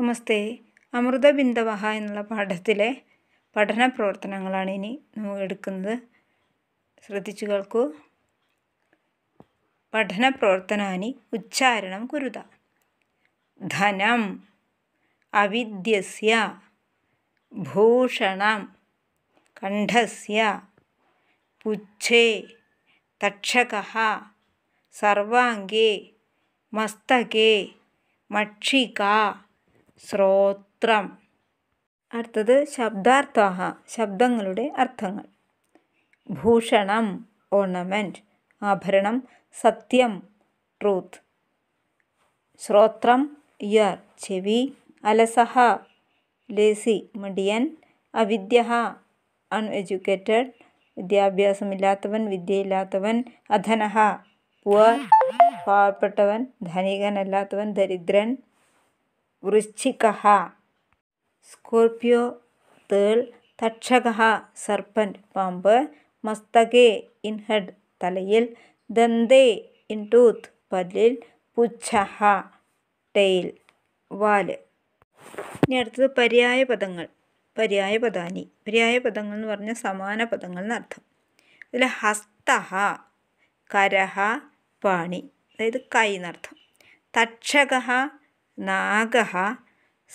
നമസ്തേ അമൃത ബിന്ദവഹ എന്നുള്ള പാഠത്തിലെ പഠന പ്രവർത്തനങ്ങളാണ് ഇനി നമ്മൾ എടുക്കുന്നത് ശ്രദ്ധിച്ചു കേൾക്കൂ പഠന പ്രവർത്തനാനി ഉച്ചാരണം കുരുത ധനം അവിദ്യസ്യ ഭൂഷണം കണ്ഠസ്യ പുച്ഛേ തക്ഷക സർവാംഗേ മസ്തകേ മക്ഷിക ശ്രോത്രം അടുത്തത് ശബ്ദാർത്ഥാഹ ശബ്ദങ്ങളുടെ അർത്ഥങ്ങൾ ഭൂഷണം ഓർണമെൻറ്റ് ആഭരണം സത്യം ട്രൂത്ത് ശ്രോത്രം ഇയർ ചെവി അലസഹ ലേസി മടിയൻ അവിദ്യ അൺഎഡ്യൂക്കേറ്റഡ് വിദ്യാഭ്യാസമില്ലാത്തവൻ വിദ്യയില്ലാത്തവൻ അധനഹ പുവർ പാവപ്പെട്ടവൻ ധനികനല്ലാത്തവൻ ദരിദ്രൻ വൃശ്ചിക സ്കോർപ്പിയോ തേൾ തക്ഷക സർപ്പൻറ്റ് പാമ്പ് മസ്തകേ ഇൻ ഹെഡ് തലയിൽ ദന്തേ ഇൻ ടൂത്ത് പല്ലിൽ പുച്ഛ ടെയിൽ വാല് ഇനി അടുത്തത് പര്യായ പദങ്ങൾ പര്യായ പദാനി പര്യായ പദങ്ങൾ എന്ന് പറഞ്ഞാൽ സമാന പദങ്ങൾ എന്നർത്ഥം ഇതിൽ ഹസ്തഹ കരഹ പാണി അതായത് കൈ എന്നർത്ഥം തക്ഷകഹ നാഗഹ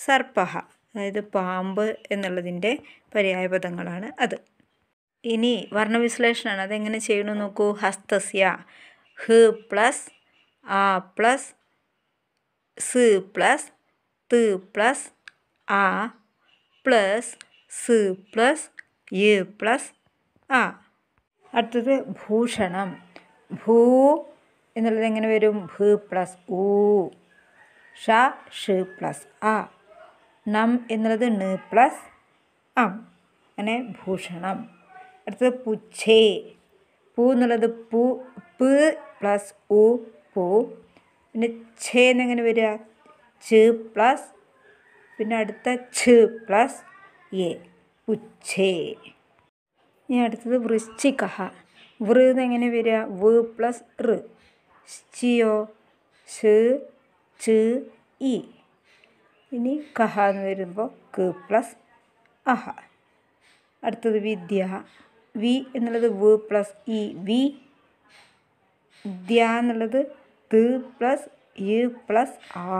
സർപ്പഹ അതായത് പാമ്പ് എന്നുള്ളതിൻ്റെ പര്യായപദങ്ങളാണ് അത് ഇനി വർണ്ണവിശ്ലേഷണമാണ് അതെങ്ങനെ ചെയ്യണമെന്ന് നോക്കൂ ഹസ്തസ്യ ഹ് പ്ലസ് ആ പ്ലസ് സ് പ്ലസ് ത് പ്ലസ് ആ പ്ലസ് സ് പ്ലസ് യ് പ്ലസ് ആ അടുത്തത് ഭൂഷണം ഭൂ എന്നുള്ളത് എങ്ങനെ വരും ഭ് പ്ലസ് ഊ ഷ ഷ് പ്ലസ് ആ നം എന്നുള്ളത് ണ് പ്ലസ് അം അങ്ങനെ ഭൂഷണം അടുത്തത് പുച്ഛേ പൂ എന്നുള്ളത് പൂ പ് പ്ലസ് ഉ പൂ പിന്നെ ഛേ എന്നെങ്ങനെ വരിക ച് പ്ലസ് പിന്നെ അടുത്ത ഛ് പ്ലസ് എ പുച്ഛേ ഇനി അടുത്തത് വൃശ്ചികഹ വൃ എന്നെങ്ങനെ വരിക വ് പ്ലസ് ഋ ശിയോ ഷ് ച് ഇ ഇനി കഹ എന്ന് വരുമ്പോൾ ക് പ്ലസ് അഹ അടുത്തത് വിദ്യ വി എന്നുള്ളത് വ് പ്ലസ് ഇ വി ദ്യ എന്നുള്ളത് ത് പ്ലസ് ഇ പ്ലസ് ആ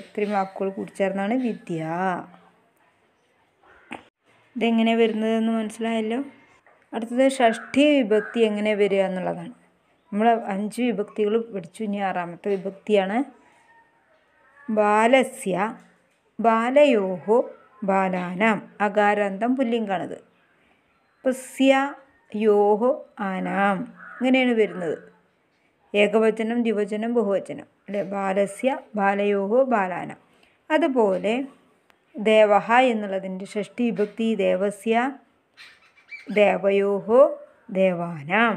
ഇത്രയും വാക്കുകൾ കൂടിച്ചേർന്നാണ് വിദ്യ ഇതെങ്ങനെ വരുന്നതെന്ന് മനസ്സിലായല്ലോ അടുത്തത് ഷഷ്ടി വിഭക്തി എങ്ങനെ വരിക എന്നുള്ളതാണ് നമ്മൾ അഞ്ച് വിഭക്തികൾ പഠിച്ചു ഇനി ആറാമത്തെ വിഭക്തിയാണ് ബാലസ്യ ബാലയോഹോ ബാലാനാം അകാരാന്തം പുല്ലിംഗാണത് പസ്യ യോഹോ ആനാം ഇങ്ങനെയാണ് വരുന്നത് ഏകവചനം ദ്വിവചനം ബഹുവചനം അല്ലെ ബാലസ്യ ബാലയോഹോ ബാലാന അതുപോലെ ദേവഹ എന്നുള്ളതിൻ്റെ ഷഷ്ടി വിഭക്തി ദേവസ്യ ദേവയോഹോ ദേവാനാം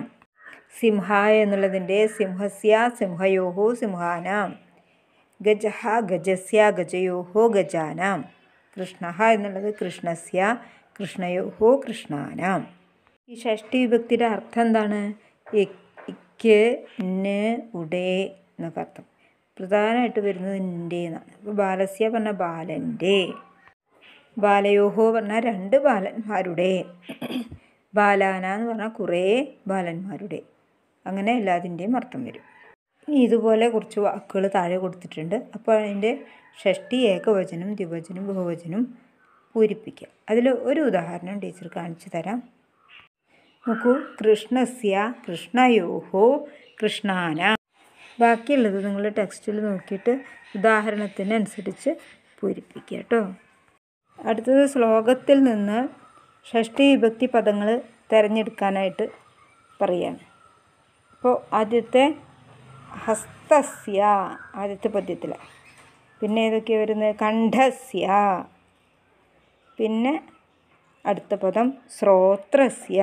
സിംഹ എന്നുള്ളതിൻ്റെ സിംഹസ്യ സിംഹയോഹോ സിംഹാനാം ഗജഹ ഗജസ്യ ഗജയോഹോ ഗജാനാം കൃഷ്ണ എന്നുള്ളത് കൃഷ്ണസ്യ കൃഷ്ണയോഹോ കൃഷ്ണാനാം ഈ ഷഷ്ടി വിഭക്തിയുടെ അർത്ഥം എന്താണ് ഇക്ക് ന് ഉടേ എന്നൊക്കെ അർത്ഥം പ്രധാനമായിട്ട് വരുന്നത് എൻ്റെ എന്നാണ് അപ്പോൾ ബാലസ്യ പറഞ്ഞ ബാലൻ്റെ ബാലയോഹോ പറഞ്ഞാൽ രണ്ട് ബാലന്മാരുടെ ബാലാന എന്ന് പറഞ്ഞാൽ കുറേ ബാലന്മാരുടെ അങ്ങനെ എല്ലാതിൻ്റെയും അർത്ഥം വരും ഇനി ഇതുപോലെ കുറച്ച് വാക്കുകൾ താഴെ കൊടുത്തിട്ടുണ്ട് അപ്പോൾ അതിൻ്റെ ഷഷ്ടി ഏകവചനം ദ്വിവചനം ബഹുവചനം പൂരിപ്പിക്കുക അതിൽ ഒരു ഉദാഹരണം ടീച്ചർ കാണിച്ചു തരാം നോക്കൂ കൃഷ്ണസ്യ കൃഷ്ണയോഹോ കൃഷ്ണാന ബാക്കിയുള്ളത് നിങ്ങൾ ടെക്സ്റ്റിൽ നോക്കിയിട്ട് ഉദാഹരണത്തിനനുസരിച്ച് പൂരിപ്പിക്കുക കേട്ടോ അടുത്തത് ശ്ലോകത്തിൽ നിന്ന് ഷഷ്ടി വിഭക്തി പദങ്ങൾ തിരഞ്ഞെടുക്കാനായിട്ട് പറയാണ് അപ്പോൾ ആദ്യത്തെ ഹസ്തസ്യ ആദ്യത്തെ പദ്യത്തിൽ പിന്നെ ഏതൊക്കെ വരുന്നത് കണ്ഠസ്യ പിന്നെ അടുത്ത പദം ശ്രോത്രസ്യ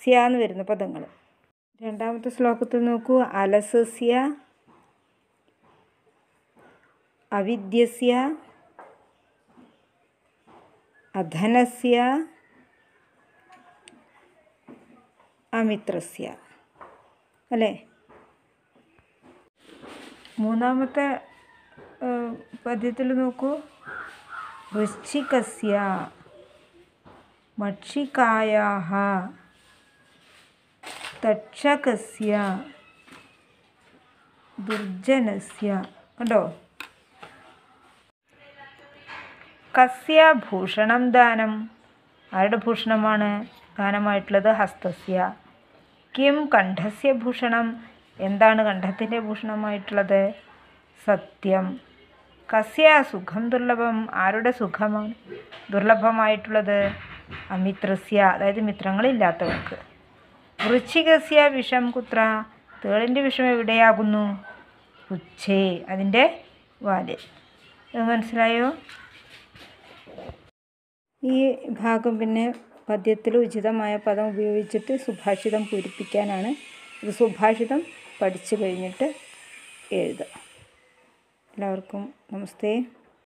സ്യ എന്ന് വരുന്ന പദങ്ങൾ രണ്ടാമത്തെ ശ്ലോകത്തിൽ നോക്കൂ അലസസ്യ അവിദ്യസ്യ അധനസ്യ അമിത്രസ്യ അല്ലേ മൂന്നാമത്തെ പദ്യത്തിൽ നോക്കൂ വൃശ്ചികസ്യ മക്ഷികായാഹ തക്ഷകസ്യ ദുർജനസ്യ കണ്ടോ കസ്യ ഭൂഷണം ദാനം ആരുടെ ഭൂഷണമാണ് ദാനമായിട്ടുള്ളത് ഹസ്തസ്യ കിം കണ്ഠസ്യ ഭൂഷണം എന്താണ് കണ്ഠത്തിൻ്റെ ഭൂഷണമായിട്ടുള്ളത് സത്യം കസ്യ സുഖം ദുർലഭം ആരുടെ സുഖമാണ് ദുർലഭമായിട്ടുള്ളത് അമിത്രസ്യ അതായത് മിത്രങ്ങളില്ലാത്തവർക്ക് വൃശ്ചികസ്യ വിഷം കുത്ര തേളിൻ്റെ വിഷം എവിടെയാകുന്നു ഉച്ചേ അതിൻ്റെ വാല് മനസ്സിലായോ ഈ ഭാഗം പിന്നെ പദ്യത്തിൽ ഉചിതമായ പദം ഉപയോഗിച്ചിട്ട് സുഭാഷിതം പൂരിപ്പിക്കാനാണ് ഇത് സുഭാഷിതം പഠിച്ചു കഴിഞ്ഞിട്ട് എഴുതാം എല്ലാവർക്കും നമസ്തേ